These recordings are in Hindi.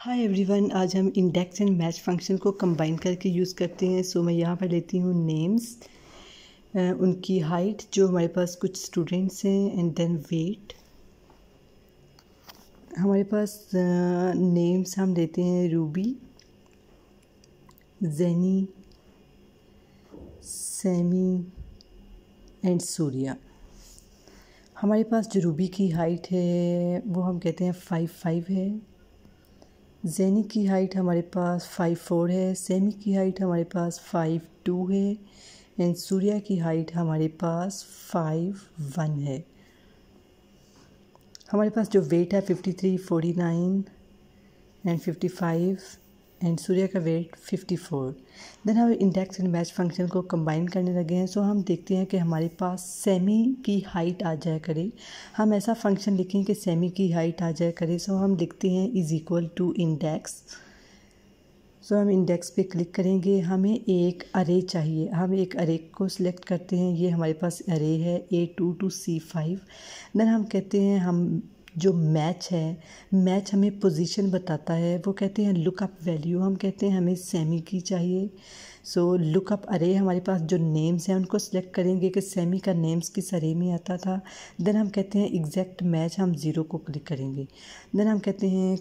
हाय एवरीवन आज हम इंडेक्स एंड मैच फंक्शन को कंबाइन करके यूज़ करते हैं सो so, मैं यहाँ पर लेती हूँ नेम्स उनकी हाइट जो हमारे पास कुछ स्टूडेंट्स हैं एंड देन वेट हमारे पास नेम्स uh, हम लेते हैं Ruby Jenny Sammy and Surya हमारे पास जो रूबी की हाइट है वो हम कहते हैं फाइव फाइव है जैनी की हाइट हमारे पास फाइव फोर है सेमी की हाइट हमारे पास फाइव टू है एंड सूर्या की हाइट हमारे पास फाइव वन है हमारे पास जो वेट है fifty three forty nine and fifty five and Surya का वेट 54 देन हम इंडेक्स एंड मैच फंक्शन को कंबाइन करने लगे हैं सो हम देखते हैं कि हमारे पास सेमी की हाइट आ जाया करे हम ऐसा फंक्शन लिखें कि सेमी की हाइट आ जाया करे सो हम लिखते हैं is equal to index so हम इंडेक्स पे क्लिक करेंगे हमें एक अरे चाहिए हम एक अरे को सिलेक्ट करते हैं ये हमारे पास अरे है A two to C five then हम कहते हैं हम जो मैच है मैच हमें पोजीशन बताता है वो कहते हैं लुकअप वैल्यू हम कहते हैं हमें सेमी की चाहिए सो लुकअप अरे हमारे पास जो नेम्स हैं उनको सिलेक्ट करेंगे कि सेमी का नेम्स किस अरे में आता था देन हम कहते हैं एग्जैक्ट मैच हम ज़ीरो को क्लिक करेंगे देन हम कहते हैं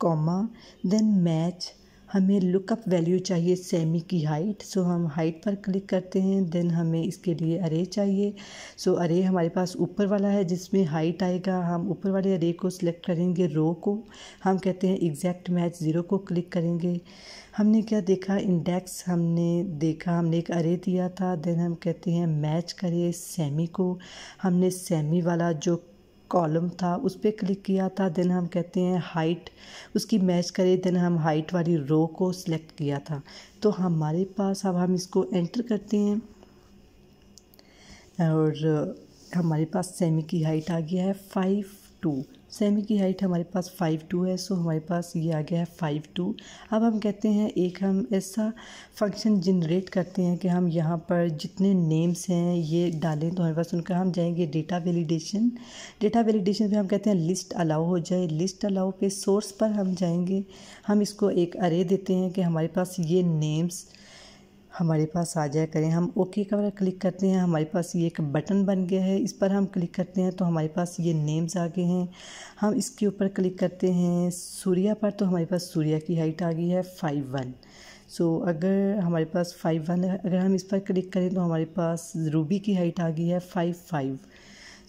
कॉमा देन मैच हमें लुकअप वैल्यू चाहिए सेमी की हाइट सो हम हाइट पर क्लिक करते हैं देन हमें इसके लिए अरे चाहिए सो अरे हमारे पास ऊपर वाला है जिसमें हाइट आएगा हम ऊपर वाले अरे को सिलेक्ट करेंगे रो को हम कहते हैं एग्जैक्ट मैच ज़ीरो को क्लिक करेंगे हमने क्या देखा इंडेक्स हमने देखा हमने एक अरे दिया था देन हम कहते हैं मैच करें सेमी को हमने सेमी वाला जो कॉलम था उस पर क्लिक किया था देन हम कहते हैं हाइट उसकी मैच करें देन हम हाइट वाली रो को सिलेक्ट किया था तो हमारे पास अब हम इसको एंटर करते हैं और हमारे पास सेमी की हाइट आ गया है फाइव टू सेमी की हाइट हमारे पास फाइव टू है सो हमारे पास ये आ गया है फाइव टू अब हम कहते हैं एक हम ऐसा फंक्शन जनरेट करते हैं कि हम यहाँ पर जितने नेम्स हैं ये डालें तो हमारे पास उनका हम जाएंगे डेटा वैलिडेशन डेटा वैलिडेशन पे हम कहते हैं लिस्ट अलाउ हो जाए लिस्ट अलाउ पे सोर्स पर हम जाएंगे हम इसको एक अरे देते हैं कि हमारे पास ये नेम्स हमारे पास आ जाया करें हम ओके का वाला क्लिक करते हैं हमारे पास ये एक बटन बन गया है इस पर हम क्लिक करते हैं तो हमारे पास ये नेम्स आ गए हैं हम इसके ऊपर क्लिक करते हैं सूर्या पर तो हमारे पास सूर्या की हाइट आ गई है फाइव वन सो so, अगर हमारे पास फाइव वन अगर हम इस पर क्लिक करें तो हमारे पास रूबी की हाइट आ गई है फाइव फाइव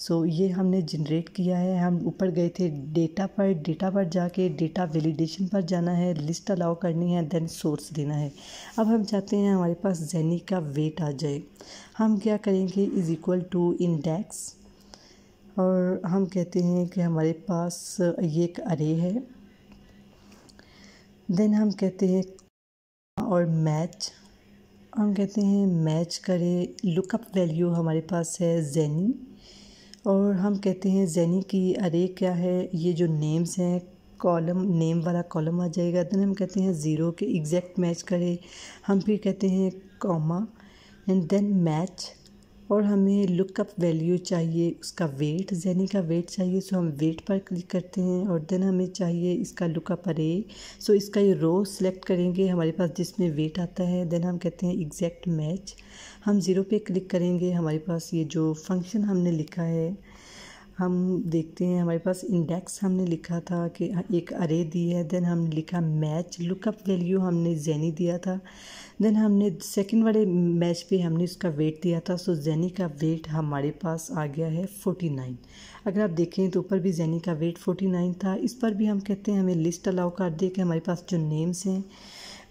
सो ये हमने जनरेट किया है हम ऊपर गए थे डेटा पर डेटा पर जाके डेटा वैलिडेशन पर जाना है लिस्ट अलाउ करनी है देन सोर्स देना है अब हम चाहते हैं हमारे पास जैनी का वेट आ जाए हम क्या करेंगे इज़ इक्वल टू इंडेक्स और हम कहते हैं कि हमारे पास ये एक अरे है देन हम कहते हैं और मैच हम कहते हैं मैच करें लुकअप वैल्यू हमारे पास है जैनी और हम कहते हैं जैनी कि अरे क्या है ये जो नेम्स हैं कॉलम नेम वाला कॉलम आ जाएगा देन हम कहते हैं ज़ीरो के एग्जैक्ट मैच करे हम फिर कहते हैं कॉमा एंड देन मैच और हमें लुकअप वैल्यू चाहिए उसका वेट जैनी का वेट चाहिए सो हम वेट पर क्लिक करते हैं और देन हमें चाहिए इसका लुकअप अरे सो इसका ये रो सेलेक्ट करेंगे हमारे पास जिसमें वेट आता है देन हम कहते हैं एग्जैक्ट मैच हम ज़ीरो पे क्लिक करेंगे हमारे पास ये जो फंक्शन हमने लिखा है हम देखते हैं हमारे पास इंडेक्स हमने लिखा था कि हाँ, एक अरे दी है देन हमने लिखा मैच लुकअप वैल्यू हमने जैनी दिया था देन हमने सेकंड वाले मैच पे हमने उसका वेट दिया था सो जैनी का वेट हमारे पास आ गया है फोर्टी नाइन अगर आप देखें तो ऊपर भी जैनी का वेट फोर्टी नाइन था इस पर भी हम कहते हैं हमें लिस्ट अलाउ कर दे कि हमारे पास जो नेम्स हैं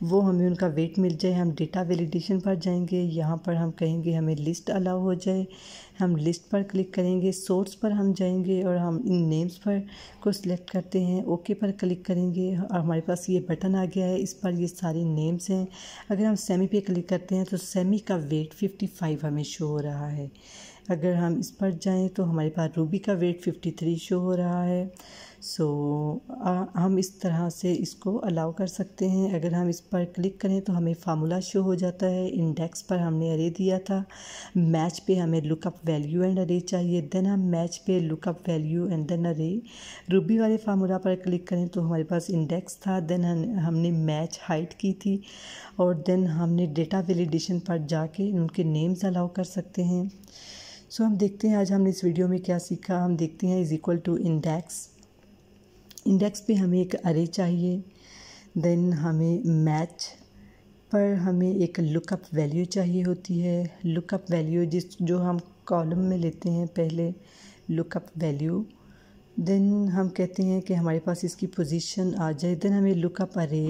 वो हमें उनका वेट मिल जाए हम डेटा वैलिडेशन पर जाएंगे यहाँ पर हम कहेंगे हमें लिस्ट अलाउ हो जाए हम लिस्ट पर क्लिक करेंगे सोर्स पर हम जाएंगे और हम इन नेम्स पर को सिलेक्ट करते हैं ओके पर क्लिक करेंगे और हमारे पास ये बटन आ गया है इस पर ये सारे नेम्स हैं अगर हम सेमी पे क्लिक करते हैं तो सेमी का वेट 55 हमें शो हो रहा है अगर हम इस पर जाएं तो हमारे पास रूबी का वेट 53 शो हो रहा है सो so, हम इस तरह से इसको अलाउ कर सकते हैं अगर हम इस पर क्लिक करें तो हमें फार्मूला शो हो जाता है इंडेक्स पर हमने अरे दिया था मैच पे हमें लुकअप वैल्यू एंड अरे चाहिए देन हम मैच पे lookup value and then array Ruby वाले फार्मूला पर क्लिक करें तो हमारे पास इंडेक्स था देन हमने मैच हाइट की थी और देन हमने डेटा वैलिडेशन पर जाके उनके नेम्स अलाउ कर सकते हैं सो so, हम देखते हैं आज हमने इस वीडियो में क्या सीखा हम देखते हैं is equal to index index पे हमें एक अरे चाहिए देन हमें मैच पर हमें एक लुकअप वैल्यू चाहिए होती है लुकअप वैल्यू जिस जो हम कॉलम में लेते हैं पहले लुकअप वैल्यू देन हम कहते हैं कि हमारे पास इसकी पोजीशन आ जाए देन हमें लुकअप अरे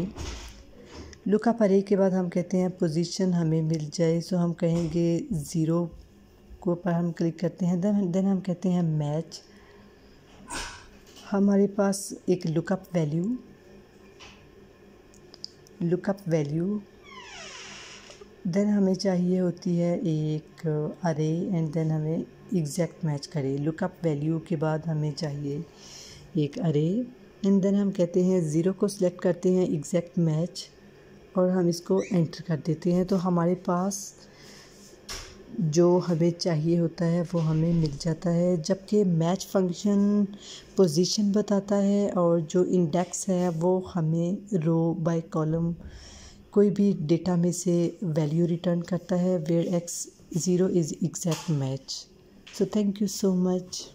लुकअप अरे के बाद हम कहते हैं पोजीशन हमें मिल जाए सो हम कहेंगे ज़ीरो को पर हम क्लिक करते हैं देन देन हम कहते हैं मैच हमारे पास एक lookup value lookup value then हमें चाहिए होती है एक अरे एंड देन हमें एग्जैक्ट मैच करे लुकअप वैल्यू के बाद हमें चाहिए एक अरे एंड देन हम कहते हैं ज़ीरो को सिलेक्ट करते हैं एग्जैक्ट मैच और हम इसको एंटर कर देते हैं तो हमारे पास जो हमें चाहिए होता है वो हमें मिल जाता है जबकि मैच फंक्शन पोजीशन बताता है और जो इंडेक्स है वो हमें रो बाय कॉलम कोई भी डेटा में से वैल्यू रिटर्न करता है where X zero is exact match so thank you so much